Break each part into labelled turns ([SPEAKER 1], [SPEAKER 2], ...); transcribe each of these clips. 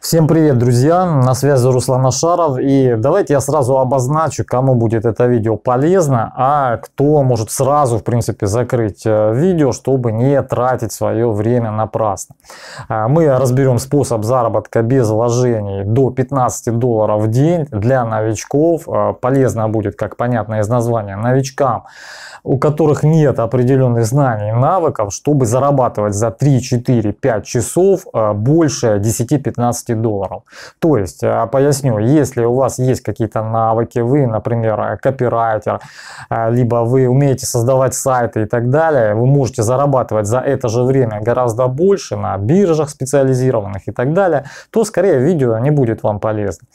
[SPEAKER 1] Всем привет, друзья! На связи Руслан Ашаров. И давайте я сразу обозначу, кому будет это видео полезно, а кто может сразу, в принципе, закрыть э, видео, чтобы не тратить свое время напрасно. А, мы разберем способ заработка без вложений до 15 долларов в день для новичков. А, полезно будет, как понятно из названия, новичкам, у которых нет определенных знаний и навыков, чтобы зарабатывать за 3, 4, 5 часов а, больше 10-15 30 долларов. То есть, э, поясню, если у вас есть какие-то навыки, вы, например, копирайтер, э, либо вы умеете создавать сайты и так далее, вы можете зарабатывать за это же время гораздо больше на биржах специализированных и так далее, то скорее видео не будет вам полезно.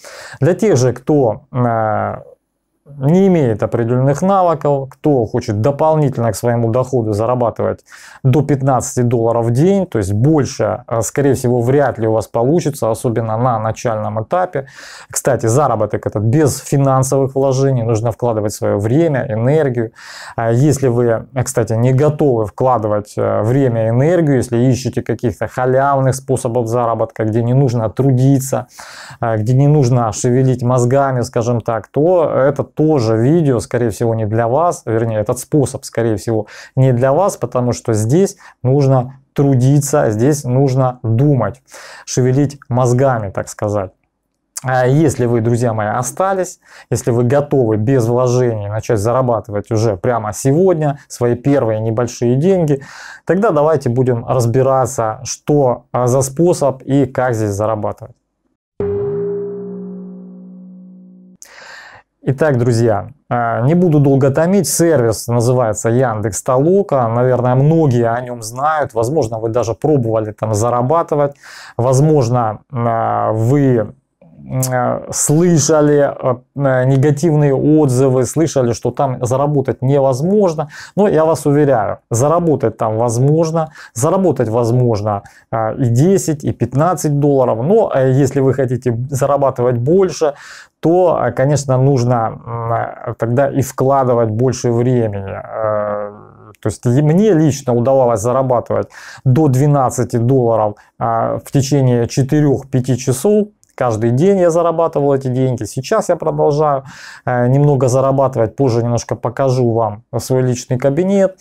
[SPEAKER 1] Для тех же, кто э, не имеет определенных навыков, кто хочет дополнительно к своему доходу зарабатывать до 15 долларов в день, то есть больше, э, скорее всего, вряд ли у вас получится, особенно на начальном этапе. Кстати, заработок этот без финансовых вложений, нужно вкладывать свое время, энергию. А если вы, кстати, не готовы вкладывать э, время энергию, если ищете каких-то халявных способов заработка, где не нужно трудиться, э, где не нужно шевелить мозгами, скажем так, то этот тоже видео, скорее всего, не для вас, вернее, этот способ, скорее всего, не для вас, потому что здесь нужно трудиться, здесь нужно думать, шевелить мозгами, так сказать. А если вы, друзья мои, остались, если вы готовы без вложений начать зарабатывать уже прямо сегодня свои первые небольшие деньги, тогда давайте будем разбираться, что а, за способ и как здесь зарабатывать. Итак, друзья, а, не буду долго томить. Сервис называется Яндекс Толока. Наверное, многие о нем знают. Возможно, вы даже пробовали там зарабатывать. Возможно, а, вы Э, слышали э, э, негативные отзывы, слышали, что там заработать невозможно. Но я вас уверяю, заработать там возможно, заработать возможно и 10, и 15 долларов. Но если вы хотите зарабатывать больше, то, конечно, нужно тогда и вкладывать больше времени. То есть мне лично удавалось зарабатывать до 12 долларов в течение 4-5 часов Каждый день я зарабатывал эти деньги. Сейчас я продолжаю э, немного зарабатывать. Позже немножко покажу вам свой личный кабинет.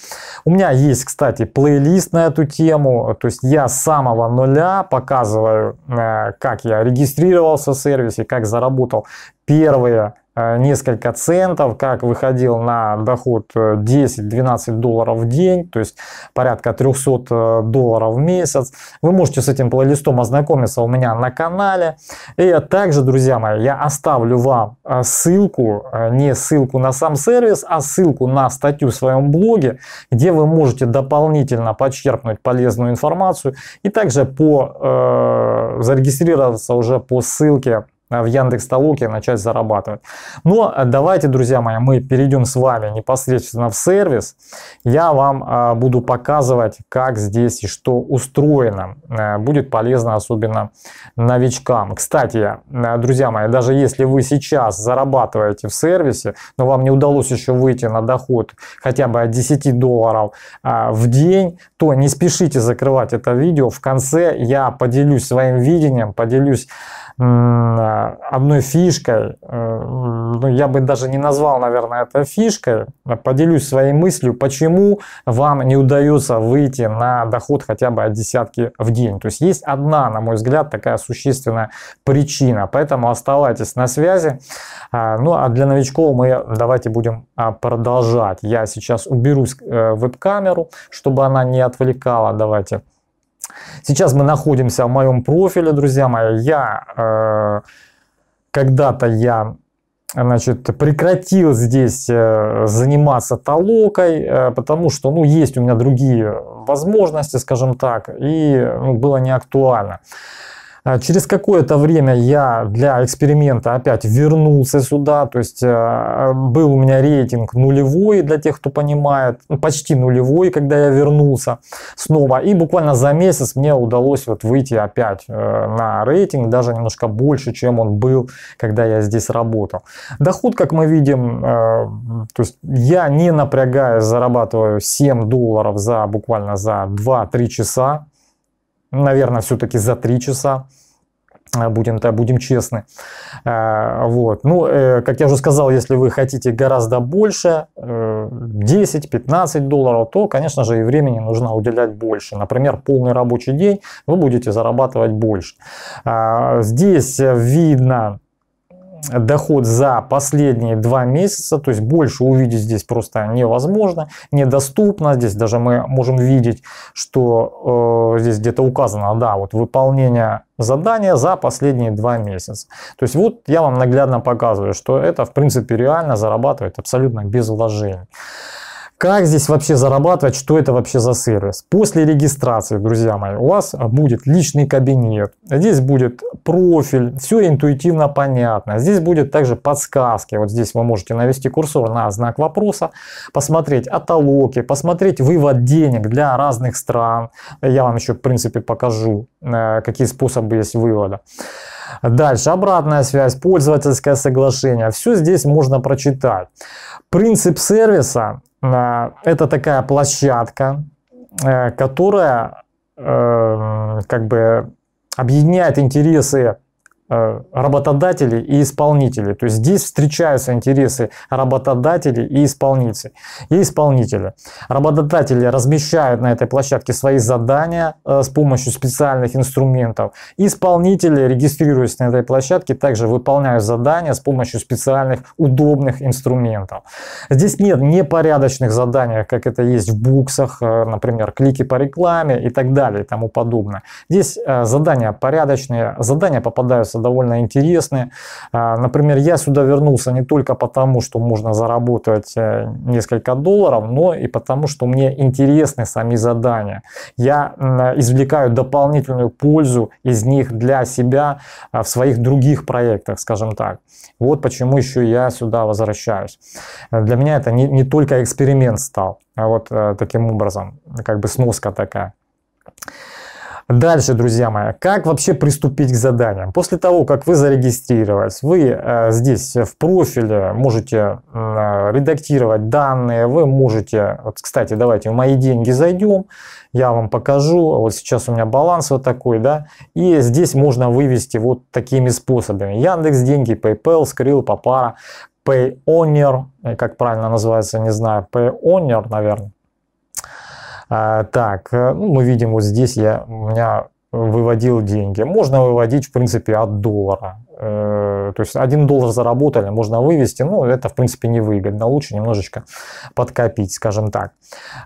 [SPEAKER 1] У меня есть, кстати, плейлист на эту тему. То есть я с самого нуля показываю, э, как я регистрировался в сервисе, как заработал первые Э, несколько центов, как выходил на доход 10-12 э, долларов в день, то есть порядка 300 э, долларов в месяц. Вы можете с этим плейлистом ознакомиться у меня на канале. И также, друзья мои, я оставлю вам ссылку, не ссылку на сам сервис, а ссылку на статью в своем блоге, где вы можете дополнительно подчеркнуть полезную информацию и также по, э, зарегистрироваться уже по ссылке а, в Яндекс Толоке начать зарабатывать. Но э, давайте, друзья мои, мы перейдем с вами непосредственно в сервис. Я вам а, буду показывать, как здесь и что устроено. Э, будет полезно особенно новичкам. Кстати, э, друзья мои, даже если вы сейчас зарабатываете в сервисе, но вам не удалось еще выйти на доход хотя бы от 10 долларов а, в день, то не спешите закрывать это видео. В конце я поделюсь своим видением, поделюсь а, одной фишкой, э, ну, я бы даже не назвал, наверное, это фишкой, а, поделюсь своей мыслью, почему вам не удается выйти на доход хотя бы от десятки в день. То есть есть одна, на мой взгляд, такая существенная причина, поэтому оставайтесь на связи. А, ну, а для новичков мы давайте будем продолжать. Я сейчас уберу э, веб-камеру, чтобы она не отвлекала. Давайте Сейчас мы находимся в моем профиле, друзья мои. Я э, когда-то я значит, прекратил здесь э, заниматься толокой, э, потому что, ну, есть у меня другие возможности, скажем так, и ну, было не актуально. А через какое-то время я для эксперимента опять вернулся сюда, то есть э, был у меня рейтинг нулевой, для тех, кто понимает, ну, почти нулевой, когда я вернулся снова. И буквально за месяц мне удалось вот выйти опять э, на рейтинг, даже немножко больше, чем он был, когда я здесь работал. Доход, как мы видим, э, то есть я не напрягаюсь, зарабатываю 7 долларов за буквально за 2-3 часа, наверное, все-таки за три часа э, будем, -то, будем честны. Э, вот. Ну, э, как я уже сказал, если вы хотите гораздо больше, 10-15 долларов, то, конечно же, и времени нужно уделять больше. Например, полный рабочий день вы будете зарабатывать больше. А, здесь видно доход за последние два месяца, то есть больше увидеть здесь просто невозможно, недоступно. Здесь даже мы можем видеть, что э, здесь где-то указано, да, вот выполнение задания за последние два месяца. То есть вот я вам наглядно показываю, что это в принципе реально зарабатывает абсолютно без вложений. Как здесь вообще зарабатывать, что это вообще за сервис? После регистрации, друзья мои, у вас будет личный кабинет, здесь будет профиль, все интуитивно понятно. Здесь будет также подсказки, вот здесь вы можете навести курсор на знак вопроса, посмотреть отолоки, посмотреть вывод денег для разных стран. Я вам еще, в принципе, покажу, э, какие способы есть вывода. Дальше, обратная связь, пользовательское соглашение. Все здесь можно прочитать. Принцип сервиса а, это такая площадка, э, которая э, как бы объединяет интересы Э, работодатели и исполнители. То есть здесь встречаются интересы работодателей и исполнителей. И исполнителя. Работодатели размещают на этой площадке свои задания э, с помощью специальных инструментов. Исполнители, регистрируясь на этой площадке, также выполняют задания с помощью специальных удобных инструментов. Здесь нет непорядочных заданий, как это есть в буксах, э, например, клики по рекламе и так далее и тому подобное. Здесь задания порядочные, задания попадаются довольно интересные. А, например, я сюда вернулся не только потому, что можно заработать э, несколько долларов, но и потому, что мне интересны сами задания. Я извлекаю дополнительную пользу из них для себя а, в своих других проектах, скажем так. Вот почему еще я сюда возвращаюсь. Для меня это не, не только эксперимент стал, а вот э, таким образом, как бы сноска такая. Дальше, друзья мои, как вообще приступить к заданиям? После того, как вы зарегистрировались, вы э, здесь э, в профиле можете э, редактировать данные, вы можете, вот, кстати, давайте в мои деньги зайдем, я вам покажу, вот сейчас у меня баланс вот такой, да, и здесь можно вывести вот такими способами. Яндекс деньги, PayPal, Skrill, Papara, PayOner, как правильно называется, не знаю, PayOner, наверное. А, так, э, ну, мы видим вот здесь я, у меня выводил деньги. Можно выводить, в принципе, от доллара. Э, то есть 1 доллар заработали, можно вывести, но это, в принципе, не выгодно, Лучше немножечко подкопить, скажем так.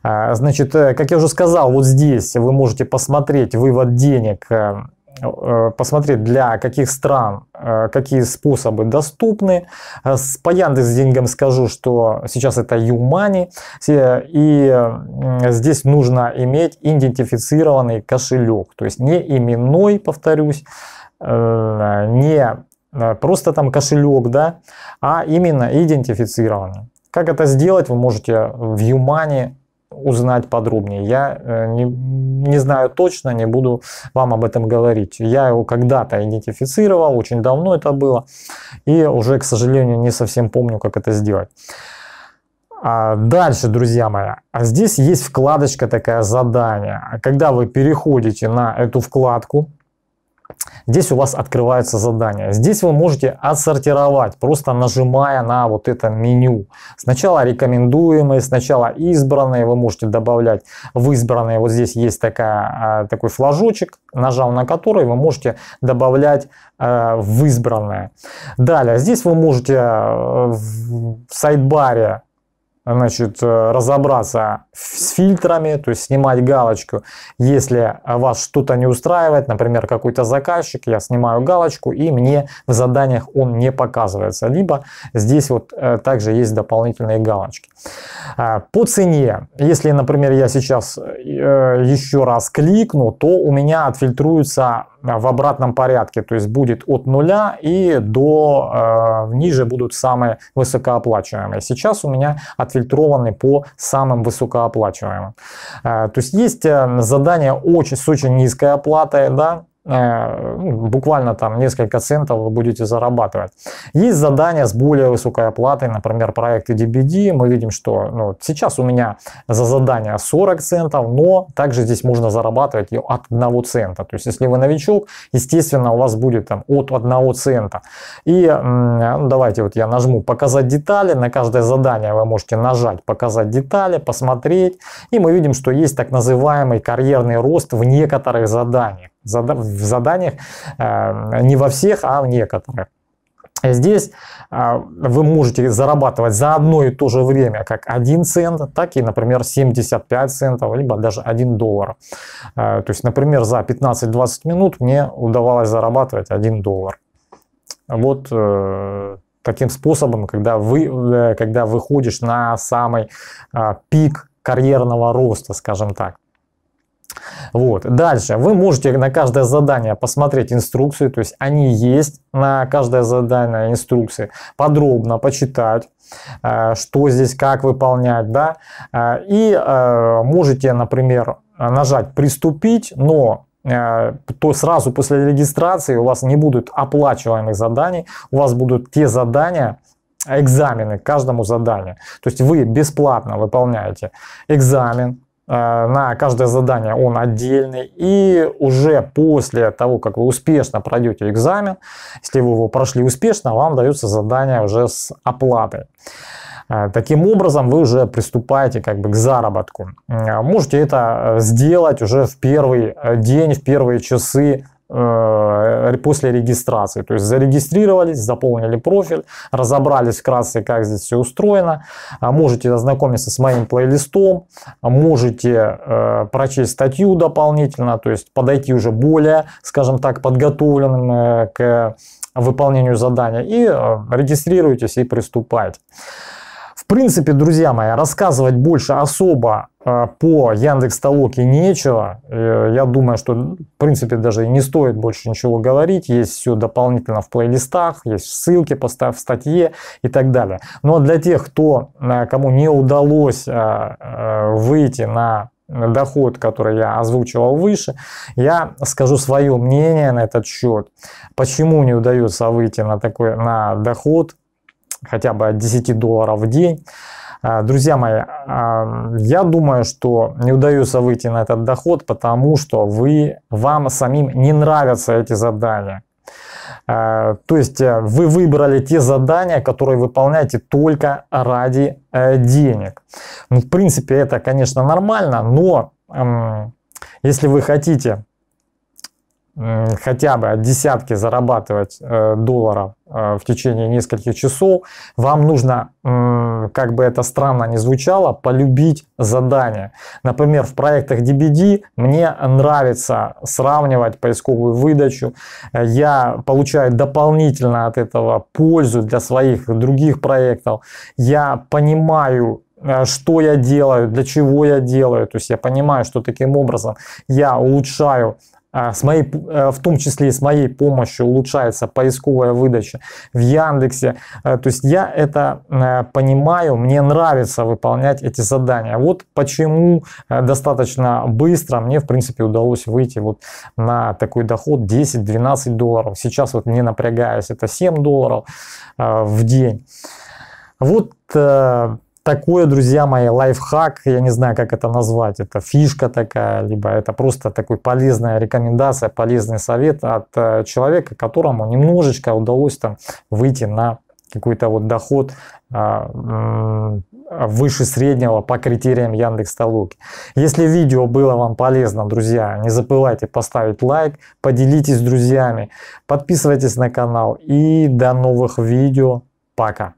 [SPEAKER 1] А, значит, э, как я уже сказал, вот здесь вы можете посмотреть вывод денег Э, посмотреть, для каких стран э, какие способы доступны. Э, по Яндекс деньгам скажу, что сейчас это Юмани, и здесь нужно иметь идентифицированный кошелек, то есть не именной, повторюсь, не просто там кошелек, да, а именно идентифицированный. Как это сделать, вы можете в Юмани узнать подробнее. Я э, не, не знаю точно, не буду вам об этом говорить. Я его когда-то идентифицировал, очень давно это было, и уже, к сожалению, не совсем помню, как это сделать. А дальше, друзья мои, а здесь есть вкладочка такая задание. Когда вы переходите на эту вкладку, Здесь у вас открываются задания. Здесь вы можете отсортировать, просто нажимая на вот это меню. Сначала рекомендуемые, сначала избранные. Вы можете добавлять в избранные. Вот здесь есть такая, а, такой флажочек, нажав на который вы можете добавлять э, в избранное. Далее, здесь вы можете э, в сайдбаре значит, э, разобраться с фильтрами, то есть снимать галочку. Если вас что-то не устраивает, например, какой-то заказчик, я снимаю галочку, и мне в заданиях он не показывается. Либо здесь вот э, также есть дополнительные галочки. А, по цене, если, например, я сейчас э, еще раз кликну, то у меня отфильтруется в обратном порядке, то есть будет от нуля и до ниже будут самые высокооплачиваемые. Сейчас у меня отфильтруется отфильтрованы по самым высокооплачиваемым. Э, то есть есть э, задания очень, с очень низкой оплатой, да, Э, буквально там несколько центов вы будете зарабатывать. Есть задания с более высокой оплатой, например, проекты DBD. Мы видим, что ну, сейчас у меня за задание 40 центов, но также здесь можно зарабатывать и от 1 цента. То есть, если вы новичок, естественно, у вас будет там от 1 цента. И ну, давайте вот я нажму «Показать детали». На каждое задание вы можете нажать «Показать детали», посмотреть. И мы видим, что есть так называемый карьерный рост в некоторых заданиях в заданиях, э, не во всех, а в некоторых. Здесь э, вы можете зарабатывать за одно и то же время как 1 цент, так и, например, 75 центов, либо даже 1 доллар. Э, то есть, например, за 15-20 минут мне удавалось зарабатывать 1 доллар. Вот таким способом, когда, вы, когда выходишь на самый пик карьерного роста, скажем так. Вот. Дальше. Вы можете на каждое задание посмотреть инструкцию, то есть они есть на каждое задание инструкции, подробно почитать, э, что здесь, как выполнять, да, э, и э, можете, например, нажать «Приступить», но то сразу после регистрации у вас не будут оплачиваемых заданий, у вас будут те задания, экзамены к каждому заданию. То есть вы бесплатно выполняете экзамен, Э, на каждое задание он отдельный. И уже после того, как вы успешно пройдете экзамен, если вы его прошли успешно, вам даются задания уже с оплатой. Э, таким образом, вы уже приступаете как бы к заработку. Э, можете это сделать уже в первый день, в первые часы Э, после регистрации. То есть зарегистрировались, заполнили профиль, разобрались вкратце, как здесь все устроено. А, можете ознакомиться с моим плейлистом, можете э, прочесть статью дополнительно, то есть подойти уже более, скажем так, подготовленным э, к выполнению задания и э, регистрируйтесь и приступайте. В принципе, друзья мои, рассказывать больше особо э, по Яндекс Толоке нечего. Э, я думаю, что, в принципе, даже не стоит больше ничего говорить. Есть все дополнительно в плейлистах, есть ссылки в статье и так далее. Но ну, а для тех, кто, э, кому не удалось выйти на доход, который я озвучивал выше, я скажу свое мнение на этот счет. Почему не удается выйти на такой на доход хотя бы от 10 долларов в день. А, друзья мои, а, я думаю, что не удается выйти на этот доход, потому что вы, вам самим не нравятся эти задания. А, то есть э, вы выбрали те задания, которые выполняете только ради э, денег. Ну, в принципе, это, конечно, нормально, но если вы хотите Э, хотя бы от десятки зарабатывать э, долларов э, в течение нескольких часов, вам нужно, как бы это странно не звучало, полюбить задание. Например, в проектах DBD мне нравится сравнивать поисковую выдачу. Я получаю дополнительно от этого пользу для своих других проектов. Я понимаю, что я делаю, для чего я делаю. То есть я понимаю, что таким образом я улучшаю а, с моей, э, в том числе и с моей помощью улучшается поисковая выдача в Яндексе. Э, то есть я это э, понимаю, мне нравится выполнять эти задания. Вот почему достаточно быстро мне, в принципе, удалось выйти вот на такой доход 10-12 долларов. Сейчас вот не напрягаясь, это 7 долларов в день. Вот такое, друзья мои, лайфхак, я не знаю, как это назвать, это фишка такая, либо это просто такой полезная рекомендация, полезный совет от э, человека, которому немножечко удалось там выйти на какой-то вот доход а, выше среднего по критериям Яндекс Толоки. Если видео было вам полезно, друзья, не забывайте поставить лайк, поделитесь с друзьями, подписывайтесь на канал и до новых видео. Пока!